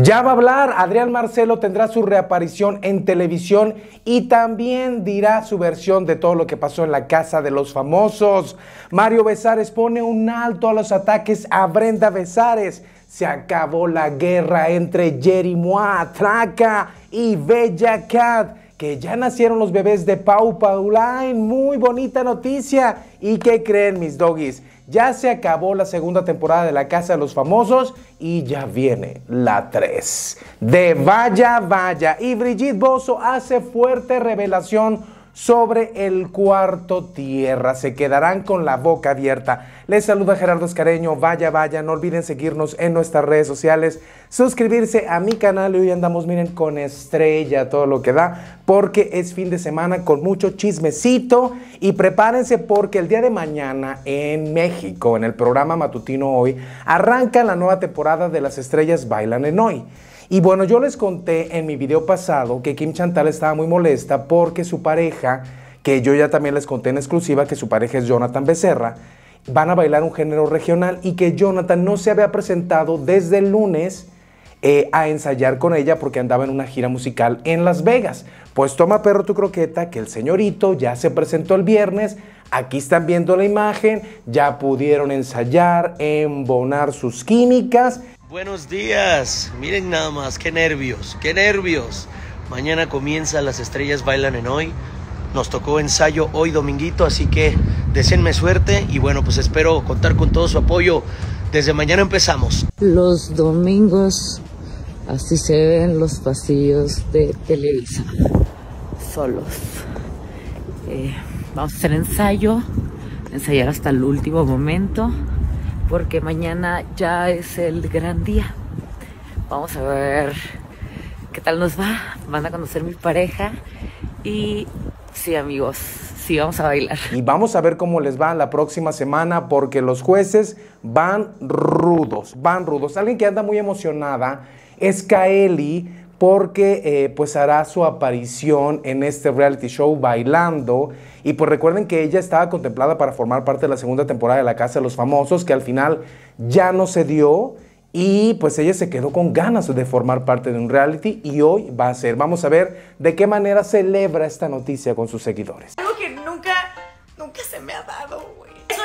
Ya va a hablar, Adrián Marcelo tendrá su reaparición en televisión y también dirá su versión de todo lo que pasó en la casa de los famosos. Mario Besares pone un alto a los ataques a Brenda Besares. Se acabó la guerra entre Jerry Atraca Traca y Bella Cat que ya nacieron los bebés de Pau Pauline. Muy bonita noticia. ¿Y qué creen mis doggies? Ya se acabó la segunda temporada de La Casa de los Famosos y ya viene la 3 de Vaya Vaya. Y Brigitte Bosso hace fuerte revelación sobre el cuarto tierra. Se quedarán con la boca abierta. Les saluda Gerardo Escareño. Vaya, vaya, no olviden seguirnos en nuestras redes sociales, suscribirse a mi canal y hoy andamos, miren, con estrella todo lo que da, porque es fin de semana con mucho chismecito y prepárense porque el día de mañana en México, en el programa matutino hoy, arranca la nueva temporada de Las Estrellas Bailan en Hoy. Y bueno, yo les conté en mi video pasado que Kim Chantal estaba muy molesta porque su pareja, que yo ya también les conté en exclusiva que su pareja es Jonathan Becerra, van a bailar un género regional y que Jonathan no se había presentado desde el lunes eh, a ensayar con ella porque andaba en una gira musical en Las Vegas. Pues toma perro tu croqueta, que el señorito ya se presentó el viernes, aquí están viendo la imagen, ya pudieron ensayar, embonar sus químicas Buenos días, miren nada más, qué nervios, qué nervios. Mañana comienza Las Estrellas Bailan en Hoy. Nos tocó ensayo hoy dominguito, así que deseenme suerte y bueno, pues espero contar con todo su apoyo. Desde mañana empezamos. Los domingos así se ven los pasillos de Televisa, solos. Eh, vamos a hacer ensayo, ensayar hasta el último momento porque mañana ya es el gran día. Vamos a ver qué tal nos va. Van a conocer mi pareja y sí, amigos, sí, vamos a bailar. Y vamos a ver cómo les va la próxima semana porque los jueces van rudos, van rudos. Alguien que anda muy emocionada es Kaeli porque eh, pues hará su aparición en este reality show bailando. Y pues recuerden que ella estaba contemplada para formar parte de la segunda temporada de La Casa de los Famosos, que al final ya no se dio. Y pues ella se quedó con ganas de formar parte de un reality y hoy va a ser. Vamos a ver de qué manera celebra esta noticia con sus seguidores. Algo que nunca, nunca se me ha dado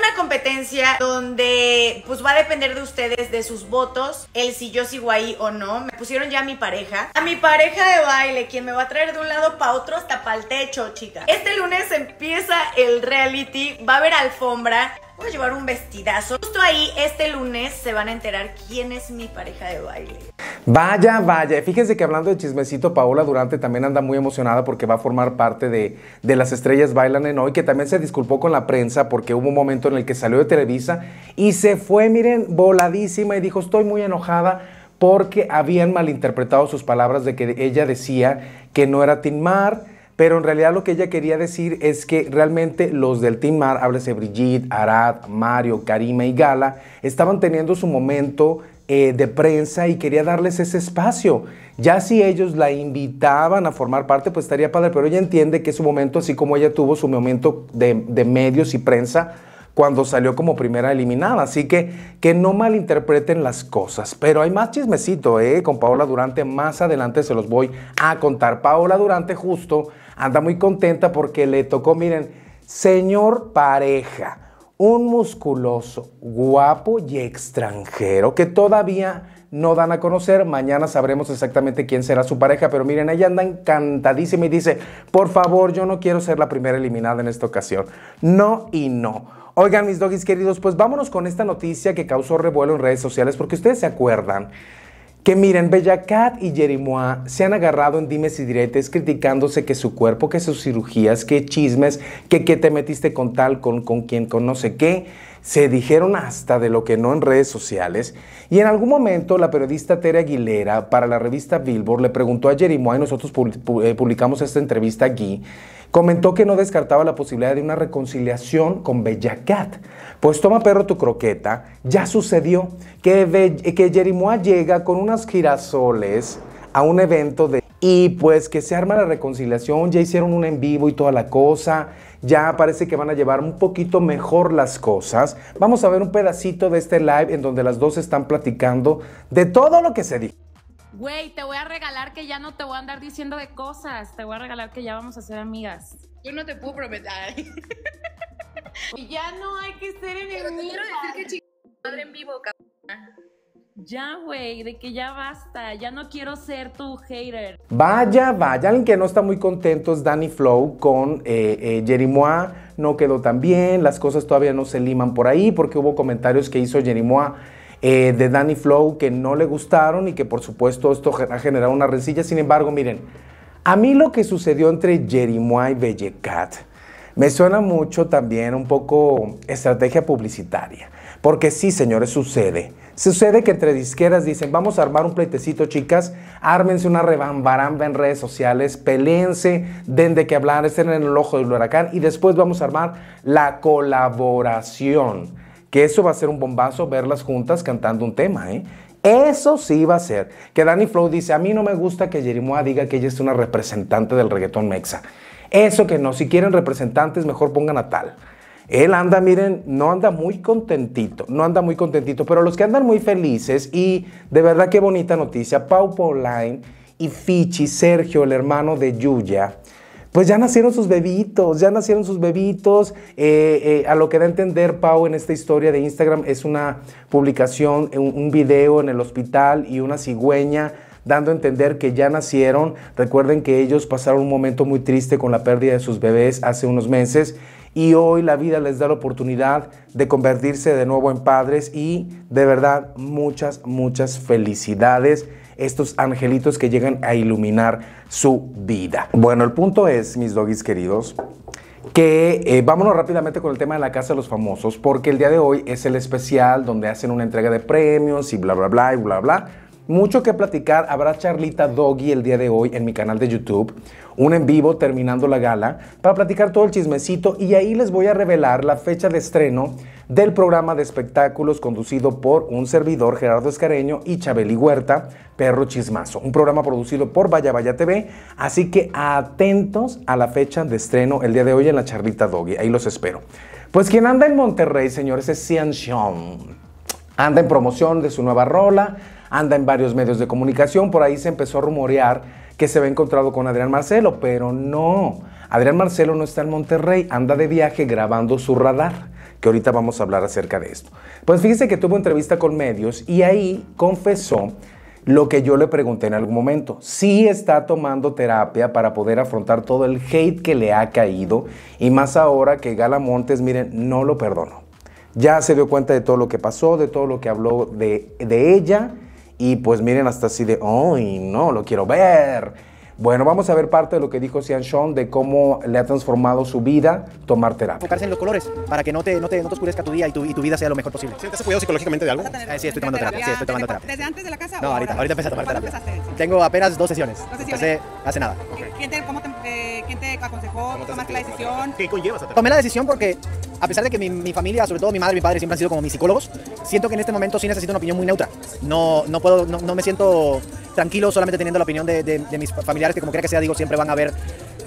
una competencia donde pues va a depender de ustedes, de sus votos, el si yo sigo ahí o no. Me pusieron ya a mi pareja. A mi pareja de baile, quien me va a traer de un lado para otro hasta para el techo, chica. Este lunes empieza el reality, va a haber alfombra. Voy a llevar un vestidazo. Justo ahí, este lunes, se van a enterar quién es mi pareja de baile. Vaya, vaya. Fíjense que hablando de chismecito, Paola Durante también anda muy emocionada porque va a formar parte de, Las Estrellas Bailan en Hoy, que también se disculpó con la prensa porque hubo un momento en el que salió de Televisa y se fue, miren, voladísima y dijo, estoy muy enojada porque habían malinterpretado sus palabras de que ella decía que no era Tim Mar, pero en realidad lo que ella quería decir es que realmente los del Tim Mar, háblese Brigitte, Arad, Mario, Karima y Gala, estaban teniendo su momento eh, de prensa y quería darles ese espacio. Ya si ellos la invitaban a formar parte, pues estaría padre, pero ella entiende que su momento, así como ella tuvo su momento de, medios y prensa, cuando salió como primera eliminada. Así que que no malinterpreten las cosas. Pero hay más chismecito eh, con Paola Durante. Más adelante se los voy a contar. Paola Durante justo anda muy contenta porque le tocó, miren, señor pareja un musculoso, guapo y extranjero que todavía no dan a conocer. Mañana sabremos exactamente quién será su pareja, pero miren, ella anda encantadísima y dice, por favor, yo no quiero ser la primera eliminada en esta ocasión. No y no. Oigan, mis doggies queridos, pues vámonos con esta noticia que causó revuelo en redes sociales, porque ustedes se acuerdan que miren, Bellacat y Jerimois se han agarrado en dimes y diretes criticándose que su cuerpo, que sus cirugías, que chismes, que, que te metiste con tal, con, con quien, con no sé qué. Se dijeron hasta de lo que no en redes sociales. Y en algún momento la periodista Tere Aguilera para la revista Billboard le preguntó a Jerimois y nosotros eh, publicamos esta entrevista aquí comentó que no descartaba la posibilidad de una reconciliación con Bella Pues toma perro tu croqueta, ya sucedió que, Be que llega con unas girasoles a un evento de... Y pues que se arma la reconciliación, ya hicieron un en vivo y toda la cosa, ya parece que van a llevar un poquito mejor las cosas. Vamos a ver un pedacito de este live en donde las dos están platicando de todo lo que se dijo. Güey, te voy a regalar que ya no te voy a andar diciendo de cosas. Te voy a regalar que ya vamos a ser amigas. Yo no te puedo prometer. y ya no hay que ser enemigo. decir que madre en vivo, cabrón. Ya, güey, de que ya basta, ya no quiero ser tu hater. Vaya, vaya, alguien que no está muy contento es Danny Flow con eh, eh No quedó tan bien, las cosas todavía no se liman por ahí porque hubo comentarios que hizo Moa. Eh, de Danny Flow que no le gustaron y que por supuesto esto ha generado una rencilla. Sin embargo, miren, a mí lo que sucedió entre Jerimois y Bellecat me suena mucho también un poco estrategia publicitaria. Porque sí, señores, sucede. Sucede que entre disqueras dicen, vamos a armar un pleitecito, chicas, ármense una rebambaramba en redes sociales, peleense, den de qué hablar, estén en el ojo del huracán y después vamos a armar la colaboración que eso va a ser un bombazo verlas juntas cantando un tema, ¿eh? Eso sí va a ser. Que Danny Flow dice, a mí no me gusta que Jerimoa diga que ella es una representante del reggaetón mexa. Eso que no, si quieren representantes, mejor pongan a tal. Él anda, miren, no anda muy contentito, no anda muy contentito, pero los que andan muy felices y de verdad qué bonita noticia, Pau Pauline y Fichi, Sergio, el hermano de Yuya, pues ya nacieron sus bebitos, ya nacieron sus bebitos. Eh, eh, a lo que da a entender Pau en esta historia de Instagram es una publicación, un video en el hospital y una cigüeña dando a entender que ya nacieron. Recuerden que ellos pasaron un momento muy triste con la pérdida de sus bebés hace unos meses y hoy la vida les da la oportunidad de convertirse de nuevo en padres y de verdad muchas, muchas felicidades estos angelitos que llegan a iluminar su vida. Bueno, el punto es, mis doggies queridos, que eh, vámonos rápidamente con el tema de la Casa de los Famosos, porque el día de hoy es el especial donde hacen una entrega de premios y bla, bla, bla, y bla, bla mucho que platicar, habrá charlita doggy el día de hoy en mi canal de YouTube, un en vivo terminando la gala, para platicar todo el chismecito y ahí les voy a revelar la fecha de estreno del programa de espectáculos conducido por un servidor Gerardo Escareño y Chabeli Huerta, Perro Chismazo, un programa producido por Vaya Vaya TV, así que atentos a la fecha de estreno el día de hoy en la charlita doggy, ahí los espero. Pues quien anda en Monterrey, señores, es Sian Sean. Anda en promoción de su nueva rola, anda en varios medios de comunicación. Por ahí se empezó a rumorear que se había encontrado con Adrián Marcelo, pero no. Adrián Marcelo no está en Monterrey, anda de viaje grabando su radar, que ahorita vamos a hablar acerca de esto. Pues fíjese que tuvo entrevista con medios y ahí confesó lo que yo le pregunté en algún momento. Sí está tomando terapia para poder afrontar todo el hate que le ha caído y más ahora que Gala Montes, miren, no lo perdono. Ya se dio cuenta de todo lo que pasó, de todo lo que habló de, de ella y pues miren, hasta así de, ¡ay, no, lo quiero ver! Bueno, vamos a ver parte de lo que dijo Sean Sean de cómo le ha transformado su vida tomar terapia. Enfocarse en los colores para que no te, no te, no te oscurezca tu día y tu, y tu vida sea lo mejor posible. ¿Te has cuidado psicológicamente de algo? Ah, sí, estoy tomando terapia. Sí, estoy tomando terapia. ¿Desde antes de la casa? No, ahorita, ahorita empecé a tomar terapia. Tengo apenas dos sesiones. Dos sesiones. Hace, hace nada. ¿Quién te, cómo eh, ¿Quién te aconsejó? ¿Tomaste la decisión? ¿Qué conllevas a terapia? Tomé la decisión porque a pesar de que mi, familia, sobre todo mi madre y mi padre, siempre han sido como mis psicólogos, siento que en este momento sí necesito una opinión muy neutra. No, no, puedo, no, me siento tranquilo solamente teniendo la opinión de, mis familiares, que como quiera que sea, digo, siempre van a ver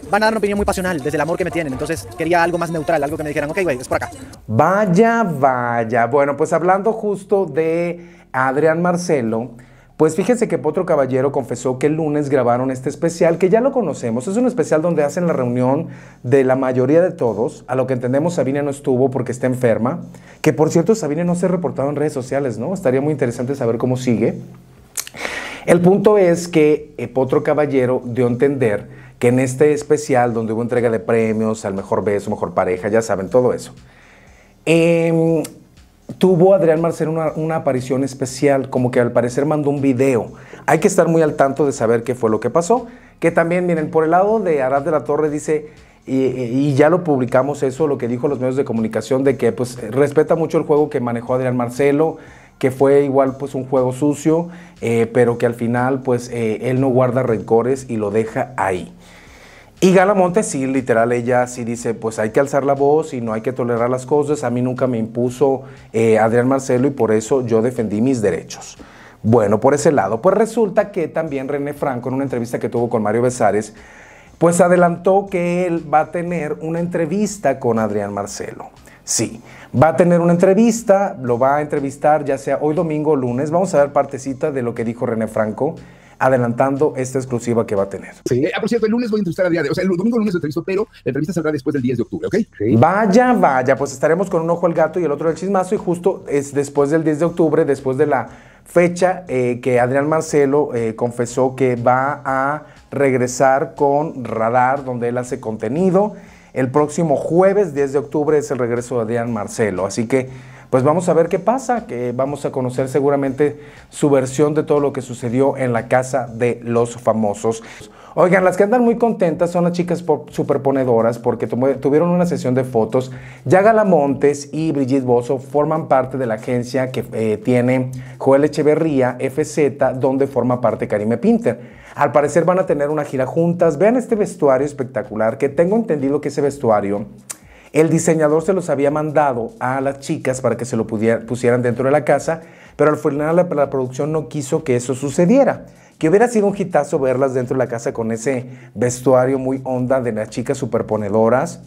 van a dar una opinión muy pasional desde el amor que me tienen. Entonces quería algo más neutral, algo que me dijeran, ok, güey, es por acá. Vaya, vaya. Bueno, pues hablando justo de Adrián Marcelo. Pues fíjense que Potro Caballero confesó que el lunes grabaron este especial, que ya lo conocemos. Es un especial donde hacen la reunión de la mayoría de todos. A lo que entendemos, Sabine no estuvo porque está enferma. Que por cierto, Sabine no se ha reportado en redes sociales, ¿no? Estaría muy interesante saber cómo sigue. El punto es que eh, Potro Caballero dio a entender que en este especial, donde hubo entrega de premios al mejor beso, mejor pareja, ya saben, todo eso. Eh, tuvo Adrián Marcelo una, aparición especial, como que al parecer mandó un video. Hay que estar muy al tanto de saber qué fue lo que pasó. Que también, miren, por el lado de Arad de la Torre dice, y, ya lo publicamos eso, lo que dijo los medios de comunicación, de que pues respeta mucho el juego que manejó Adrián Marcelo, que fue igual pues un juego sucio, eh, pero que al final pues eh, él no guarda rencores y lo deja ahí. Y Gala Montes, sí, literal, ella sí dice, pues hay que alzar la voz y no hay que tolerar las cosas. A mí nunca me impuso eh, Adrián Marcelo y por eso yo defendí mis derechos. Bueno, por ese lado. Pues resulta que también René Franco, en una entrevista que tuvo con Mario Besares, pues adelantó que él va a tener una entrevista con Adrián Marcelo. Sí, va a tener una entrevista, lo va a entrevistar ya sea hoy domingo o lunes. Vamos a dar partecita de lo que dijo René Franco adelantando esta exclusiva que va a tener. Sí, eh, a ah, por cierto, el lunes voy a entrevistar a día o sea, el domingo el lunes lo entrevisto, pero la entrevista saldrá después del 10 de octubre, ¿ok? Vaya, vaya, pues estaremos con un ojo al gato y el otro al chismazo y justo es después del 10 de octubre, después de la fecha eh, que Adrián Marcelo eh, confesó que va a regresar con Radar, donde él hace contenido. El próximo jueves 10 de octubre es el regreso de Adrián Marcelo, así que pues vamos a ver qué pasa, que vamos a conocer seguramente su versión de todo lo que sucedió en la casa de los famosos. Oigan, las que andan muy contentas son las chicas superponedoras porque tuvieron una sesión de fotos. Ya Galamontes y Brigitte Bozo forman parte de la agencia que eh, tiene Joel Echeverría, FZ, donde forma parte Karime Pinter. Al parecer van a tener una gira juntas. Vean este vestuario espectacular, que tengo entendido que ese vestuario el diseñador se los había mandado a las chicas para que se lo pusieran dentro de la casa, pero al final la, producción no quiso que eso sucediera. Que hubiera sido un hitazo verlas dentro de la casa con ese vestuario muy onda de las chicas superponedoras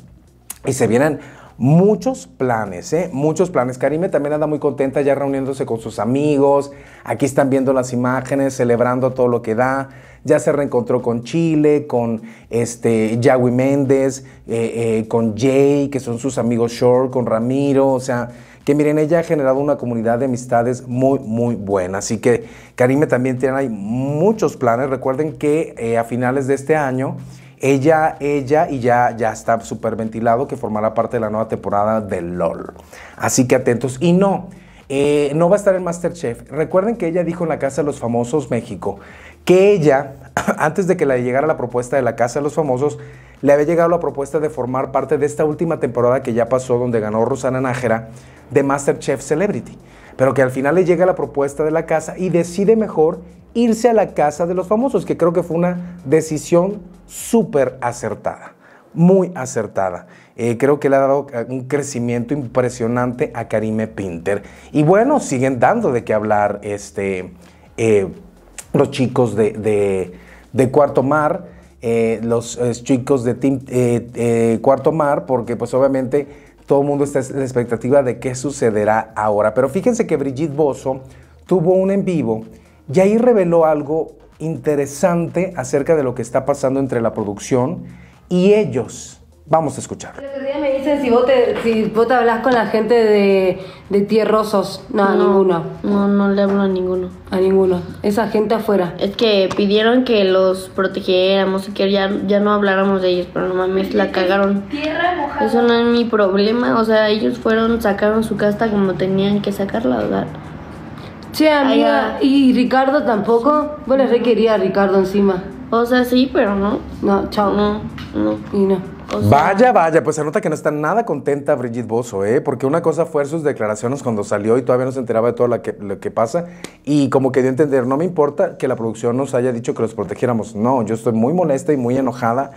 y se vieran muchos planes, ¿eh? muchos planes. Karime también anda muy contenta ya reuniéndose con sus amigos. Aquí están viendo las imágenes, celebrando todo lo que da. Ya se reencontró con Chile, con este Yahweh Méndez, eh, eh, con Jay, que son sus amigos short, con Ramiro. O sea, que miren, ella ha generado una comunidad de amistades muy, muy buena. Así que Karime también tiene muchos planes. Recuerden que a finales de este año ella, ella, y ya, ya está súper ventilado que formará parte de la nueva temporada de LOL. Así que atentos. Y no, eh, no va a estar en Masterchef. Recuerden que ella dijo en la Casa de los Famosos México que ella, antes de que le llegara la propuesta de la Casa de los Famosos, le había llegado la propuesta de formar parte de esta última temporada que ya pasó, donde ganó Rosana Nájera, de Masterchef Celebrity pero que al final le llega la propuesta de la casa y decide mejor irse a la casa de los famosos, que creo que fue una decisión súper acertada, muy acertada. Eh, creo que le ha dado eh, un crecimiento impresionante a Karime Pinter. Y bueno, siguen dando de qué hablar este, eh, los chicos de, Cuarto Mar, los chicos de Team Cuarto Mar, porque pues obviamente todo el mundo está en la expectativa de qué sucederá ahora. Pero fíjense que Brigitte Bosso tuvo un en vivo y ahí reveló algo interesante acerca de lo que está pasando entre la producción y ellos. Vamos a escuchar. El otro día me dicen si vos te, si con la gente de, de Tierrosos. No, no, a ninguno. No, no le hablo a ninguno. A ninguno. Esa gente afuera. Es que pidieron que los protegiéramos y que ya, no habláramos de ellos, pero no mames, la cagaron. Tierra mojada. Eso no es mi problema. O sea, ellos fueron, sacaron su casta como tenían que sacarla, ¿verdad? Che, amiga, ¿y Ricardo tampoco? Bueno, requería a Ricardo encima. O sea, sí, pero no. No, chao. No, no. Y no vaya, vaya, pues se nota que no está nada contenta Brigitte Bosso, ¿eh? Porque una cosa fue sus declaraciones cuando salió y todavía no se enteraba de todo lo que, pasa. Y como que dio a entender, no me importa que la producción nos haya dicho que los protegiéramos. No, yo estoy muy molesta y muy enojada.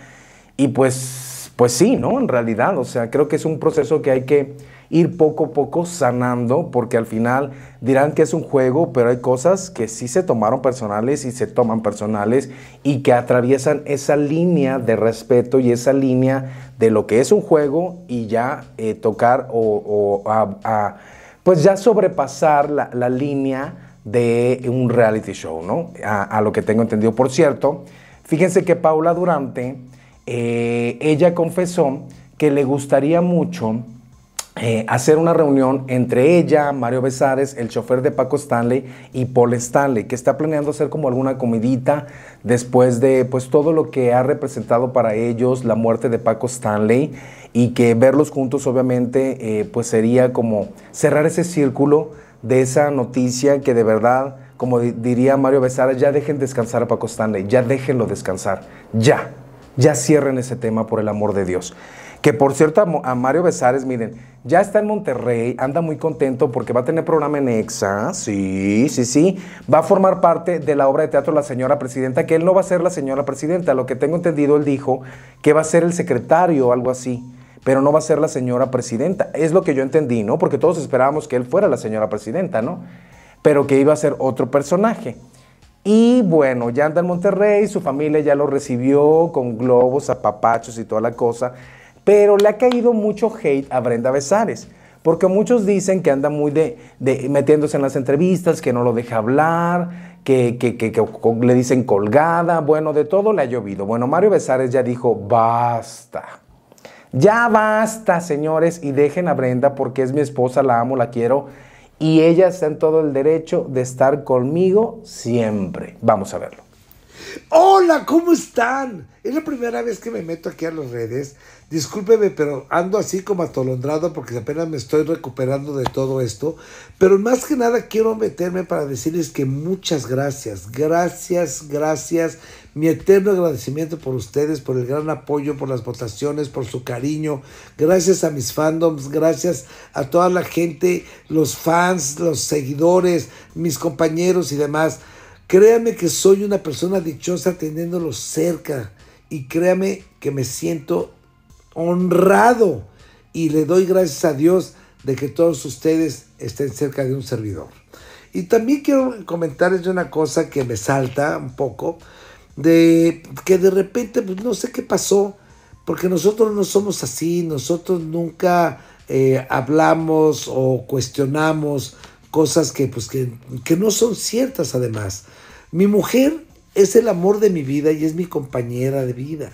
Y pues, pues sí, ¿no? En realidad, o sea, creo que es un proceso que hay que ir poco a poco sanando, porque al final dirán que es un juego, pero hay cosas que sí se tomaron personales y se toman personales y que atraviesan esa línea de respeto y esa línea de lo que es un juego y ya eh, tocar o, pues ya sobrepasar la, línea de un reality show, ¿no? A, lo que tengo entendido. Por cierto, fíjense que Paula Durante, eh, ella confesó que le gustaría mucho eh, hacer una reunión entre ella, Mario Besares, el chofer de Paco Stanley y Paul Stanley, que está planeando hacer como alguna comidita después de pues todo lo que ha representado para ellos la muerte de Paco Stanley y que verlos juntos obviamente eh, pues sería como cerrar ese círculo de esa noticia que de verdad, como diría Mario Besares, ya dejen descansar a Paco Stanley, ya déjenlo descansar, ya, ya cierren ese tema por el amor de Dios. Que por cierto, a, Mario Besares, miren, ya está en Monterrey, anda muy contento porque va a tener programa en EXA, sí, sí, sí. Va a formar parte de la obra de teatro La Señora Presidenta, que él no va a ser la señora presidenta. Lo que tengo entendido, él dijo que va a ser el secretario o algo así pero no va a ser la señora presidenta. Es lo que yo entendí, ¿no? Porque todos esperábamos que él fuera la señora presidenta, ¿no? Pero que iba a ser otro personaje. Y bueno, ya anda en Monterrey, su familia ya lo recibió con globos, apapachos y toda la cosa. Pero le ha caído mucho hate a Brenda Besares. Porque muchos dicen que anda muy de, metiéndose en las entrevistas, que no lo deja hablar, que, le dicen colgada, bueno, de todo le ha llovido. Bueno, Mario Besares ya dijo, basta. Ya basta, señores, y dejen a Brenda porque es mi esposa, la amo, la quiero, y ella está todo el derecho de estar conmigo siempre. Vamos a verlo. Hola, ¿cómo están? Es la primera vez que me meto aquí a las redes. Discúlpeme, pero ando así como atolondrado porque apenas me estoy recuperando de todo esto. Pero más que nada quiero meterme para decirles que muchas gracias, gracias, gracias. Mi eterno agradecimiento por ustedes, por el gran apoyo, por las votaciones, por su cariño. Gracias a mis fandoms, gracias a toda la gente, los fans, los seguidores, mis compañeros y demás. Créame que soy una persona dichosa teniéndolos cerca y créame que me siento honrado y le doy gracias a Dios de que todos ustedes estén cerca de un servidor. Y también quiero comentarles de una cosa que me salta un poco, de que de repente pues, no sé qué pasó, porque nosotros no somos así, nosotros nunca eh, hablamos o cuestionamos cosas que, pues, que, que no son ciertas además. Mi mujer es el amor de mi vida y es mi compañera de vida.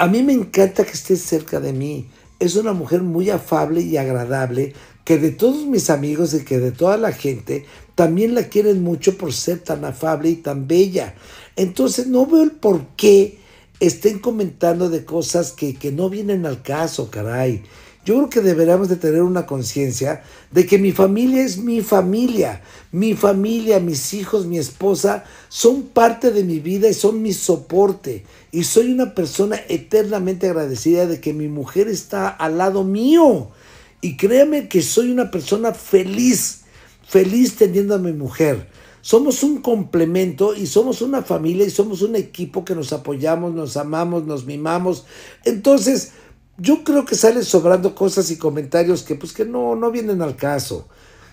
A mí me encanta que esté cerca de mí. Es una mujer muy afable y agradable que de todos mis amigos y que de toda la gente también la quieren mucho por ser tan afable y tan bella. Entonces no veo el por qué estén comentando de cosas que, que no vienen al caso, caray. Yo creo que deberíamos de tener una conciencia de que mi familia es mi familia. Mi familia, mis hijos, mi esposa son parte de mi vida y son mi soporte. Y soy una persona eternamente agradecida de que mi mujer está al lado mío. Y créame que soy una persona feliz, feliz teniendo a mi mujer. Somos un complemento y somos una familia y somos un equipo que nos apoyamos, nos amamos, nos mimamos. Entonces, yo creo que salen sobrando cosas y comentarios que pues que no, no vienen al caso.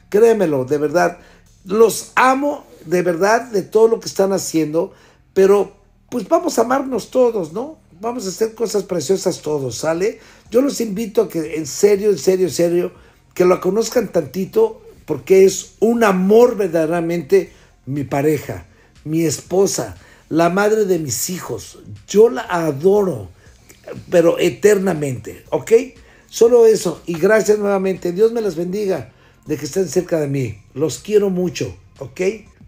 Créemelo, de verdad. Los amo de verdad de todo lo que están haciendo, pero pues vamos a amarnos todos, ¿no? Vamos a hacer cosas preciosas todos, ¿sale? Yo los invito a que en serio, en serio, en serio, que lo conozcan tantito porque es un amor verdaderamente mi pareja, mi esposa, la madre de mis hijos. Yo la adoro pero eternamente, ¿ok? Solo eso. Y gracias nuevamente. Dios me las bendiga de que estén cerca de mí. Los quiero mucho, ¿ok?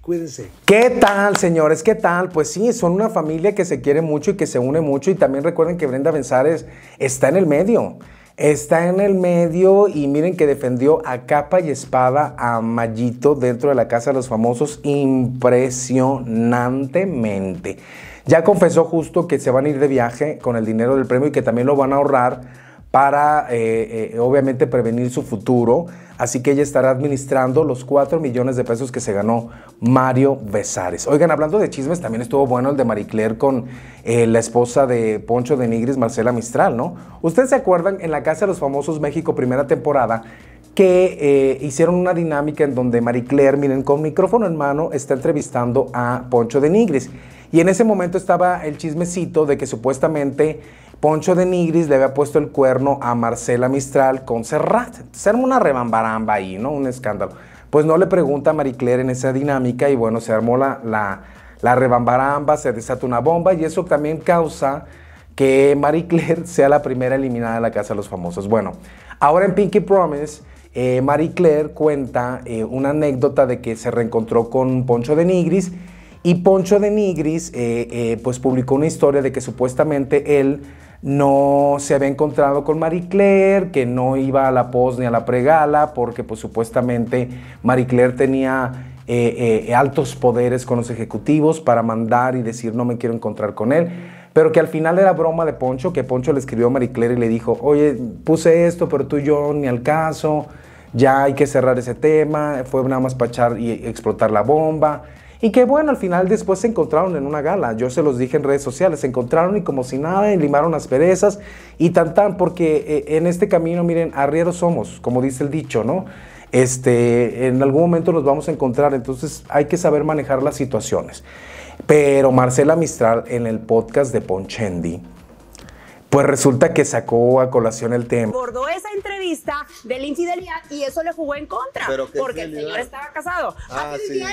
Cuídense. ¿Qué tal, señores? ¿Qué tal? Pues sí, son una familia que se quiere mucho y que se une mucho. Y también recuerden que Brenda Benzares está en el medio. Está en el medio y miren que defendió a capa y espada a Mayito dentro de la Casa de los Famosos impresionantemente. Ya confesó justo que se van a ir de viaje con el dinero del premio y que también lo van a ahorrar para, eh, eh, obviamente, prevenir su futuro. Así que ella estará administrando los 4 millones de pesos que se ganó Mario Besares. Oigan, hablando de chismes, también estuvo bueno el de Claire con eh, la esposa de Poncho de Nigris, Marcela Mistral, ¿no? Ustedes se acuerdan en la Casa de los Famosos México, primera temporada, que hicieron una dinámica en donde Marie Claire, miren, con micrófono en mano, está entrevistando a Poncho de Nigris. Y en ese momento estaba el chismecito de que supuestamente Poncho de Nigris le había puesto el cuerno a Marcela Mistral con Serrat. Se armó una rebambaramba ahí, ¿no? Un escándalo. Pues no le pregunta a Marie Claire en esa dinámica y bueno, se armó la, la, la rebambaramba, se desata una bomba y eso también causa que Marie Claire sea la primera eliminada de la Casa de los Famosos. Bueno, ahora en Pinky Promise, eh, Marie Claire cuenta eh, una anécdota de que se reencontró con Poncho de Nigris y Poncho de Nigris eh, eh, pues publicó una historia de que supuestamente él no se había encontrado con Marie Claire, que no iba a la pos ni a la pregala, porque pues supuestamente Marie Claire tenía eh, altos poderes con los ejecutivos para mandar y decir no me quiero encontrar con él pero que al final era broma de Poncho, que Poncho le escribió a Marie Claire y le dijo, oye, puse esto, pero tú y yo ni al caso, ya hay que cerrar ese tema, fue nada más para y explotar la bomba. Y que bueno, al final después se encontraron en una gala. Yo se los dije en redes sociales, se encontraron y como si nada, y limaron las perezas y tan tan, porque eh, en este camino, miren, arrieros somos, como dice el dicho, ¿no? Este, en algún momento nos vamos a encontrar, entonces hay que saber manejar las situaciones. Pero Marcela Mistral en el podcast de Ponchendi pues resulta que sacó a colación el tema. Bordó esa entrevista de la infidelidad y eso le jugó en contra. porque el señor estaba casado. Ah, ah, ah sí.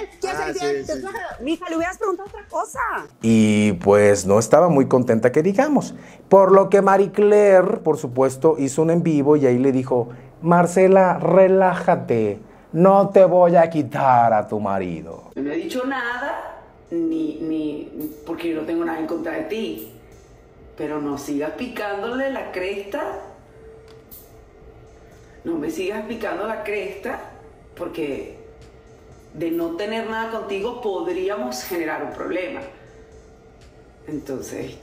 sí, Mija, le hubieras preguntado otra cosa. Y pues no estaba muy contenta que digamos. Por lo que Marie Claire, por supuesto, hizo un en vivo y ahí le dijo, Marcela, relájate. No te voy a quitar a tu marido. No he dicho nada, ni, ni porque yo no tengo nada en contra de ti pero no sigas picándole la cresta. No me sigas picando la cresta porque de no tener nada contigo podríamos generar un problema. Entonces,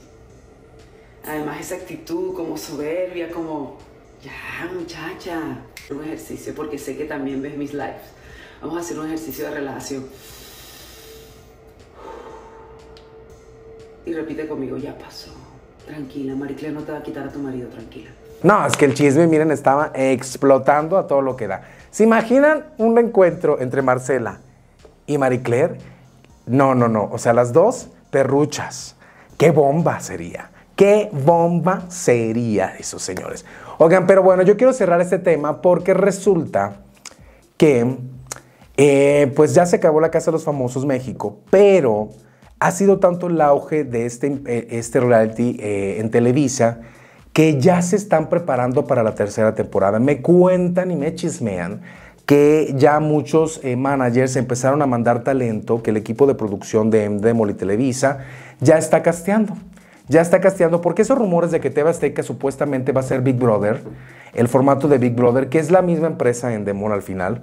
además esa actitud como soberbia, como, ya muchacha, un ejercicio, porque sé que también ves mis lives. Vamos a hacer un ejercicio de relajación. Y repite conmigo, ya pasó. Tranquila, Mariclé no te va a quitar a tu marido, tranquila. No, es que el chisme, miren, estaba explotando a todo lo que da. ¿Se imaginan un encuentro entre Marcela y Marie No, no, no. O sea, las dos perruchas. ¡Qué bomba sería! ¡Qué bomba sería eso, señores! Oigan, pero bueno, yo quiero cerrar este tema porque resulta que, eh, pues ya se acabó la Casa de los Famosos México, pero ha sido tanto el auge de este, eh, este reality eh, en Televisa que ya se están preparando para la tercera temporada. Me cuentan y me chismean que ya muchos eh, managers empezaron a mandar talento, que el equipo de producción de Endemol y Televisa ya está casteando. Ya está casteando porque esos rumores de que Teva Azteca supuestamente va a ser Big Brother, el formato de Big Brother, que es la misma empresa en Endemol al final,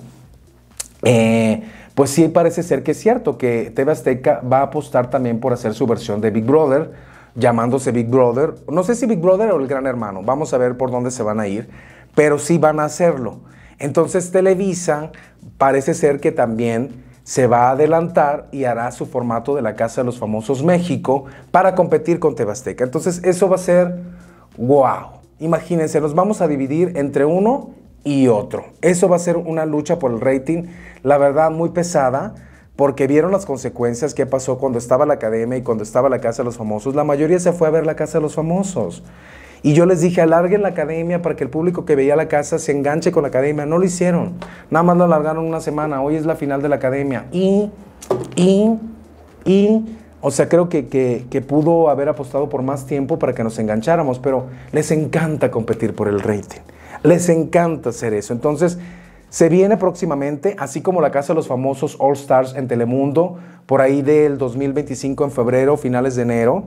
eh, pues sí parece ser que es cierto que TV Azteca va a apostar también por hacer su versión de Big Brother, llamándose Big Brother. No sé si Big Brother o el Gran Hermano, vamos a ver por dónde se van a ir, pero sí van a hacerlo. Entonces Televisa parece ser que también se va a adelantar y hará su formato de la Casa de los Famosos México para competir con TV Entonces eso va a ser wow. Imagínense, nos vamos a dividir entre uno y otro. Eso va a ser una lucha por el rating, la verdad, muy pesada, porque vieron las consecuencias que pasó cuando estaba la academia y cuando estaba la Casa de los Famosos. La mayoría se fue a ver la Casa de los Famosos. Y yo les dije, alarguen la academia para que el público que veía la casa se enganche con la academia. No lo hicieron. Nada más lo alargaron una semana. Hoy es la final de la academia. Y, y, y, o sea, creo que, que, que pudo haber apostado por más tiempo para que nos engancháramos, pero les encanta competir por el rating. Les encanta hacer eso. Entonces, se viene próximamente, así como la Casa de los Famosos All Stars en Telemundo, por ahí del 2025 en febrero, finales de enero,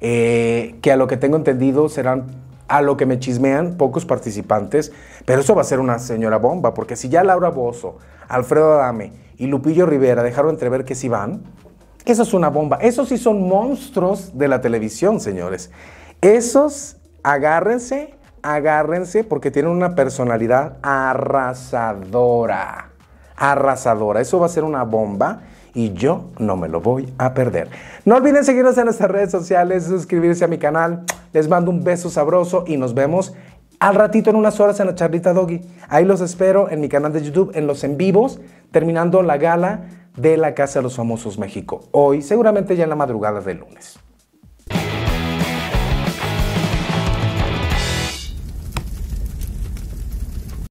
eh, que a lo que tengo entendido serán, a lo que me chismean, pocos participantes, pero eso va a ser una señora bomba, porque si ya Laura Bozo, Alfredo Adame y Lupillo Rivera dejaron entrever que sí van, eso es una bomba. Esos sí son monstruos de la televisión, señores. Esos, agárrense agárrense porque tienen una personalidad arrasadora. Arrasadora. Eso va a ser una bomba y yo no me lo voy a perder. No olviden seguirnos en nuestras redes sociales, suscribirse a mi canal. Les mando un beso sabroso y nos vemos al ratito en unas horas en la charlita Doggy. Ahí los espero en mi canal de YouTube, en los en vivos, terminando la gala de la Casa de los Famosos México. Hoy, seguramente ya en la madrugada del lunes.